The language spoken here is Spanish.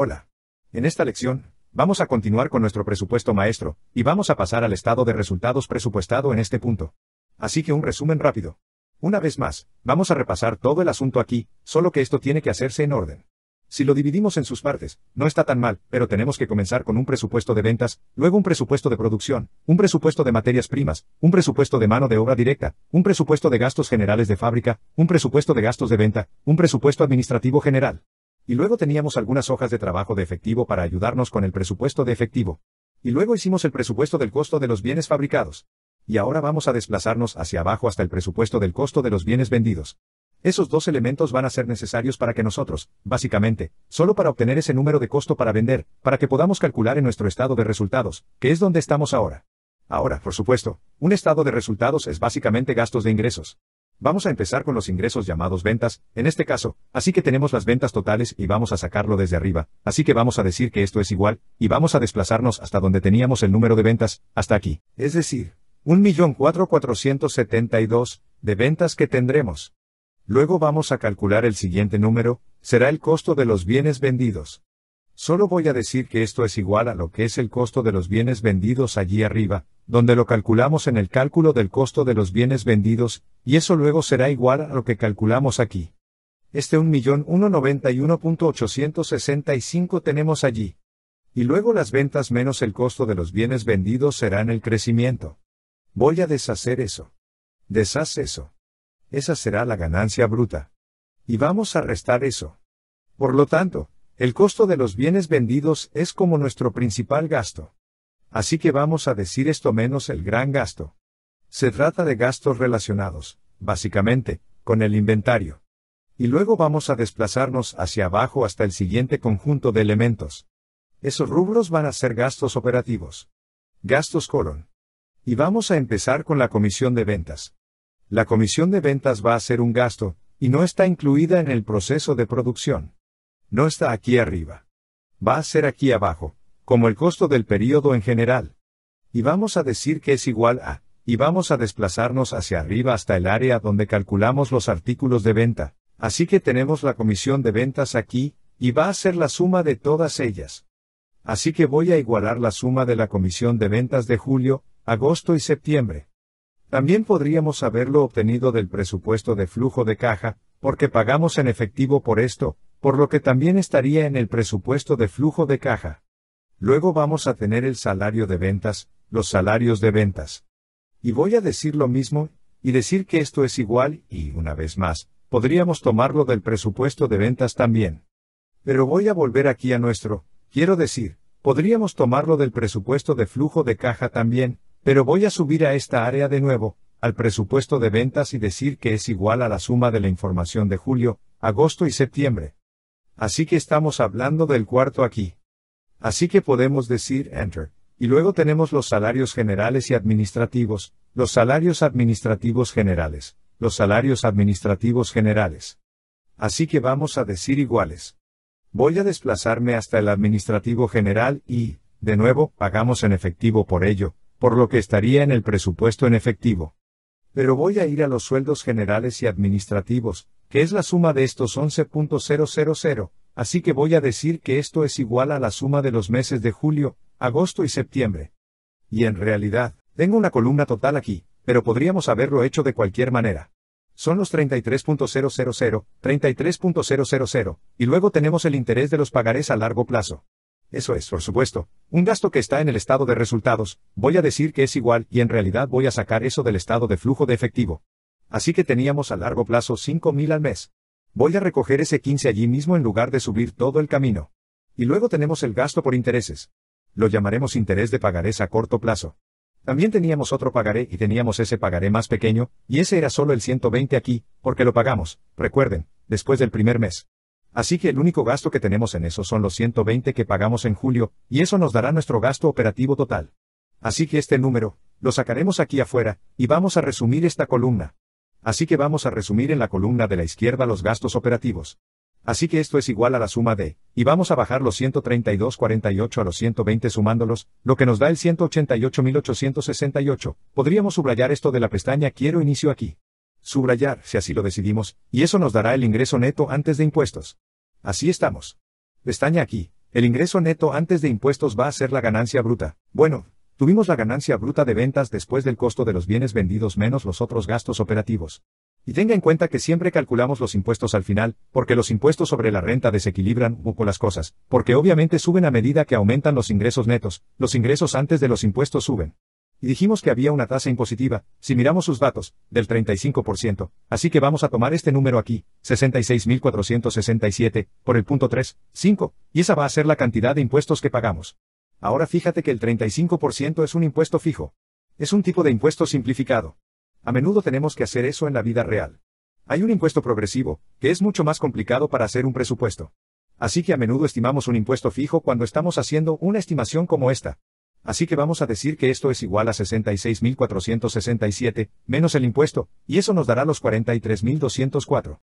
Hola. En esta lección, vamos a continuar con nuestro presupuesto maestro, y vamos a pasar al estado de resultados presupuestado en este punto. Así que un resumen rápido. Una vez más, vamos a repasar todo el asunto aquí, solo que esto tiene que hacerse en orden. Si lo dividimos en sus partes, no está tan mal, pero tenemos que comenzar con un presupuesto de ventas, luego un presupuesto de producción, un presupuesto de materias primas, un presupuesto de mano de obra directa, un presupuesto de gastos generales de fábrica, un presupuesto de gastos de venta, un presupuesto administrativo general. Y luego teníamos algunas hojas de trabajo de efectivo para ayudarnos con el presupuesto de efectivo. Y luego hicimos el presupuesto del costo de los bienes fabricados. Y ahora vamos a desplazarnos hacia abajo hasta el presupuesto del costo de los bienes vendidos. Esos dos elementos van a ser necesarios para que nosotros, básicamente, solo para obtener ese número de costo para vender, para que podamos calcular en nuestro estado de resultados, que es donde estamos ahora. Ahora, por supuesto, un estado de resultados es básicamente gastos de ingresos. Vamos a empezar con los ingresos llamados ventas, en este caso, así que tenemos las ventas totales y vamos a sacarlo desde arriba, así que vamos a decir que esto es igual, y vamos a desplazarnos hasta donde teníamos el número de ventas, hasta aquí. Es decir, 1.4472 de ventas que tendremos. Luego vamos a calcular el siguiente número, será el costo de los bienes vendidos. Solo voy a decir que esto es igual a lo que es el costo de los bienes vendidos allí arriba, donde lo calculamos en el cálculo del costo de los bienes vendidos, y eso luego será igual a lo que calculamos aquí. Este 1.191.865 tenemos allí. Y luego las ventas menos el costo de los bienes vendidos serán el crecimiento. Voy a deshacer eso. Deshaz eso. Esa será la ganancia bruta. Y vamos a restar eso. Por lo tanto, el costo de los bienes vendidos es como nuestro principal gasto. Así que vamos a decir esto menos el gran gasto. Se trata de gastos relacionados, básicamente, con el inventario. Y luego vamos a desplazarnos hacia abajo hasta el siguiente conjunto de elementos. Esos rubros van a ser gastos operativos. Gastos colon. Y vamos a empezar con la comisión de ventas. La comisión de ventas va a ser un gasto, y no está incluida en el proceso de producción. No está aquí arriba. Va a ser aquí abajo, como el costo del periodo en general. Y vamos a decir que es igual a, y vamos a desplazarnos hacia arriba hasta el área donde calculamos los artículos de venta. Así que tenemos la comisión de ventas aquí, y va a ser la suma de todas ellas. Así que voy a igualar la suma de la comisión de ventas de julio, agosto y septiembre. También podríamos haberlo obtenido del presupuesto de flujo de caja, porque pagamos en efectivo por esto, por lo que también estaría en el presupuesto de flujo de caja. Luego vamos a tener el salario de ventas, los salarios de ventas. Y voy a decir lo mismo, y decir que esto es igual, y una vez más, podríamos tomarlo del presupuesto de ventas también. Pero voy a volver aquí a nuestro, quiero decir, podríamos tomarlo del presupuesto de flujo de caja también, pero voy a subir a esta área de nuevo, al presupuesto de ventas y decir que es igual a la suma de la información de julio, agosto y septiembre. Así que estamos hablando del cuarto aquí. Así que podemos decir enter. Y luego tenemos los salarios generales y administrativos, los salarios administrativos generales, los salarios administrativos generales. Así que vamos a decir iguales. Voy a desplazarme hasta el administrativo general y, de nuevo, pagamos en efectivo por ello, por lo que estaría en el presupuesto en efectivo. Pero voy a ir a los sueldos generales y administrativos, que es la suma de estos 11.000, así que voy a decir que esto es igual a la suma de los meses de julio, agosto y septiembre. Y en realidad, tengo una columna total aquí, pero podríamos haberlo hecho de cualquier manera. Son los 33.000, 33.000, y luego tenemos el interés de los pagarés a largo plazo. Eso es, por supuesto, un gasto que está en el estado de resultados, voy a decir que es igual y en realidad voy a sacar eso del estado de flujo de efectivo. Así que teníamos a largo plazo 5.000 al mes. Voy a recoger ese 15 allí mismo en lugar de subir todo el camino. Y luego tenemos el gasto por intereses. Lo llamaremos interés de pagarés a corto plazo. También teníamos otro pagaré y teníamos ese pagaré más pequeño, y ese era solo el 120 aquí, porque lo pagamos, recuerden, después del primer mes. Así que el único gasto que tenemos en eso son los 120 que pagamos en julio, y eso nos dará nuestro gasto operativo total. Así que este número, lo sacaremos aquí afuera, y vamos a resumir esta columna. Así que vamos a resumir en la columna de la izquierda los gastos operativos. Así que esto es igual a la suma de, y vamos a bajar los 132.48 a los 120 sumándolos, lo que nos da el 188.868. Podríamos subrayar esto de la pestaña Quiero inicio aquí. Subrayar, si así lo decidimos, y eso nos dará el ingreso neto antes de impuestos. Así estamos. Pestaña aquí. El ingreso neto antes de impuestos va a ser la ganancia bruta. Bueno, Tuvimos la ganancia bruta de ventas después del costo de los bienes vendidos menos los otros gastos operativos. Y tenga en cuenta que siempre calculamos los impuestos al final, porque los impuestos sobre la renta desequilibran un poco las cosas, porque obviamente suben a medida que aumentan los ingresos netos, los ingresos antes de los impuestos suben. Y dijimos que había una tasa impositiva, si miramos sus datos, del 35%, así que vamos a tomar este número aquí, 66.467, por el punto 3, 5, y esa va a ser la cantidad de impuestos que pagamos. Ahora fíjate que el 35% es un impuesto fijo. Es un tipo de impuesto simplificado. A menudo tenemos que hacer eso en la vida real. Hay un impuesto progresivo, que es mucho más complicado para hacer un presupuesto. Así que a menudo estimamos un impuesto fijo cuando estamos haciendo una estimación como esta. Así que vamos a decir que esto es igual a 66.467, menos el impuesto, y eso nos dará los 43.204.